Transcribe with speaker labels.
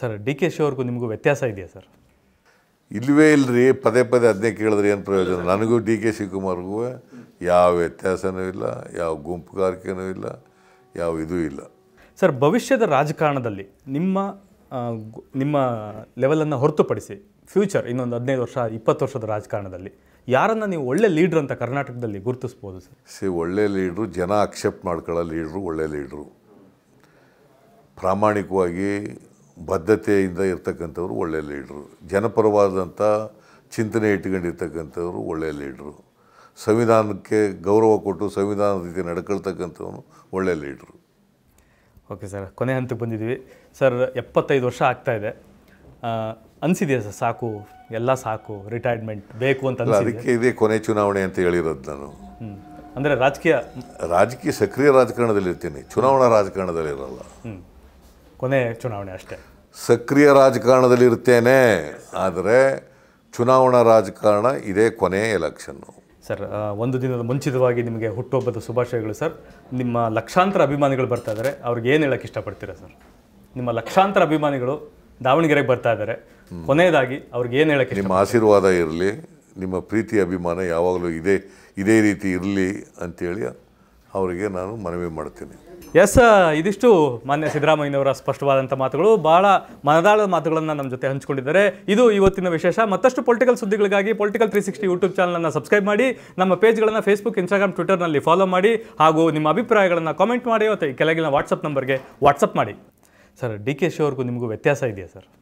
Speaker 1: sir D K she ಅವ್ರಿಗೂ ನಿಮಗೂ ವ್ಯತ್ಯಾಸ ಇದೆಯಾ ಸರ್
Speaker 2: ಇಲ್ಲವೇ ಇಲ್ಲರಿ ಪದೇ ಪದೇ ಅದನ್ನೇ ಕೇಳಿದ್ರೆ ಏನು ಪ್ರಯೋಜನ ನನಗೂ ಡಿ ಕೆ ಶಿವಕುಮಾರ್ಗೂ ಯಾವ ವ್ಯತ್ಯಾಸನೂ ಇಲ್ಲ ಯಾವ ಗುಂಪುಗಾರಿಕೆನೂ ಇಲ್ಲ ಯಾವ ಇದೂ ಇಲ್ಲ
Speaker 1: ಸರ್ ಭವಿಷ್ಯದ ರಾಜಕಾರಣದಲ್ಲಿ ನಿಮ್ಮ ನಿಮ್ಮ ಲೆವೆಲನ್ನು ಹೊರತುಪಡಿಸಿ ಫ್ಯೂಚರ್ ಇನ್ನೊಂದು ಹದಿನೈದು ವರ್ಷ ಇಪ್ಪತ್ತು ವರ್ಷದ ರಾಜಕಾರಣದಲ್ಲಿ ಯಾರನ್ನು ನೀವು ಒಳ್ಳೆ ಲೀಡ್ರ್ ಅಂತ ಕರ್ನಾಟಕದಲ್ಲಿ ಗುರುತಿಸ್ಬೋದು ಸರ್
Speaker 2: ಸಿ ಒಳ್ಳೆ ಲೀಡ್ರು ಜನ ಅಕ್ಸೆಪ್ಟ್ ಮಾಡ್ಕೊಳ್ಳೋ ಲೀಡ್ರು ಒಳ್ಳೆ ಲೀಡ್ರು ಪ್ರಾಮಾಣಿಕವಾಗಿ ಬದ್ಧತೆಯಿಂದ ಇರ್ತಕ್ಕಂಥವ್ರು ಒಳ್ಳೆಯ ಲೀಡ್ರು ಜನಪರವಾದಂಥ ಚಿಂತನೆ ಇಟ್ಕೊಂಡಿರ್ತಕ್ಕಂಥವ್ರು ಒಳ್ಳೆಯ ಲೀಡ್ರು ಸಂವಿಧಾನಕ್ಕೆ ಗೌರವ ಕೊಟ್ಟು ಸಂವಿಧಾನದ ರೀತಿ ನಡ್ಕೊಳ್ತಕ್ಕಂಥವ್ರು ಒಳ್ಳೆಯ ಲೀಡ್ರು
Speaker 1: ಓಕೆ ಸರ್ ಕೊನೆ ಹಂತಕ್ಕೆ ಬಂದಿದ್ದೀವಿ ಸರ್ ಎಪ್ಪತ್ತೈದು ವರ್ಷ ಆಗ್ತಾಯಿದೆ ಅನಿಸಿದೆಯಾ ಸರ್ ಸಾಕು ಎಲ್ಲ ಸಾಕು ರಿಟೈರ್ಮೆಂಟ್ ಬೇಕು ಅಂತ ಅದಕ್ಕೆ
Speaker 2: ಇದೇ ಕೊನೆ ಚುನಾವಣೆ ಅಂತ ಹೇಳಿರೋದು ನಾನು ಅಂದರೆ ರಾಜಕೀಯ ರಾಜಕೀಯ ಸಕ್ರಿಯ ರಾಜಕಾರಣದಲ್ಲಿ ಇರ್ತೀನಿ ಚುನಾವಣಾ ರಾಜಕಾರಣದಲ್ಲಿ ಇರಲ್ಲ
Speaker 1: ಕೊನೆ ಚುನಾವಣೆ ಅಷ್ಟೇ
Speaker 2: ಸಕ್ರಿಯ ರಾಜಕಾರಣದಲ್ಲಿ ಇರ್ತೇನೆ ಆದರೆ ಚುನಾವಣಾ ರಾಜಕಾರಣ ಇದೇ ಕೊನೆಯ ಎಲೆಕ್ಷನ್ನು
Speaker 1: ಸರ್ ಒಂದು ದಿನದ ಮುಂಚಿತವಾಗಿ ನಿಮಗೆ ಹುಟ್ಟುಹಬ್ಬದ ಶುಭಾಶಯಗಳು ಸರ್ ನಿಮ್ಮ ಲಕ್ಷಾಂತರ ಅಭಿಮಾನಿಗಳು ಬರ್ತಾ ಇದ್ದಾರೆ ಅವ್ರಿಗೆ ಏನು ಹೇಳಕ್ಕೆ ಇಷ್ಟಪಡ್ತೀರಾ ಸರ್ ನಿಮ್ಮ ಲಕ್ಷಾಂತರ ಅಭಿಮಾನಿಗಳು ದಾವಣಗೆರೆಗೆ ಬರ್ತಾ ಇದ್ದಾರೆ ಕೊನೆಯದಾಗಿ
Speaker 2: ಅವ್ರಿಗೆ ಏನು ಹೇಳಕ್ಕೆ ನಿಮ್ಮ ಆಶೀರ್ವಾದ ಇರಲಿ ನಿಮ್ಮ ಪ್ರೀತಿ ಅಭಿಮಾನ ಯಾವಾಗಲೂ ಇದೇ ಇದೇ ರೀತಿ ಇರಲಿ ಅಂತೇಳಿ ಅವರಿಗೆ ನಾನು ಮನವಿ ಮಾಡ್ತೀನಿ
Speaker 1: ಎಸ್ ಇದಿಷ್ಟು ಮಾನ್ಯ ಸಿದ್ದರಾಮಯ್ಯನವರ ಸ್ಪಷ್ಟವಾದಂಥ ಮಾತುಗಳು ಭಾಳ ಮನದಾಳದ ಮಾತುಗಳನ್ನು ನಮ್ಮ ಜೊತೆ ಹಂಚಿಕೊಂಡಿದ್ದಾರೆ ಇದು ಇವತ್ತಿನ ವಿಶೇಷ ಮತ್ತಷ್ಟು ಪೊಲಿಟಿಕಲ್ ಸುದ್ದಿಗಳಿಗಾಗಿ ಪೊಲಿಟಿಕಲ್ ತ್ರೀ ಸಿಕ್ಸ್ಟಿ ಯೂಟ್ಯೂಬ್ ಚಾನಲನ್ನು ಸಬ್ಸ್ಕ್ರೈಬ್ ಮಾಡಿ ನಮ್ಮ ಪೇಜ್ಗಳನ್ನು ಫೇಸ್ಬುಕ್ ಇನ್ಸ್ಟಾಗ್ರಾಮ್ ಟ್ವಿಟರ್ನಲ್ಲಿ ಫಾಲೋ ಮಾಡಿ ಹಾಗೂ ನಿಮ್ಮ ಅಭಿಪ್ರಾಯಗಳನ್ನು ಕಾಮೆಂಟ್ ಮಾಡಿ ಅಥವಾ ಕೆಳಗಿನ ವಾಟ್ಸಪ್ ನಂಬರ್ಗೆ ವಾಟ್ಸಪ್ ಮಾಡಿ ಸರ್ ಡಿ ಕೆ ಶೋ ಅವ್ರಿಗೂ ನಿಮಗೂ ವ್ಯತ್ಯಾಸ ಇದೆಯಾ ಸರ್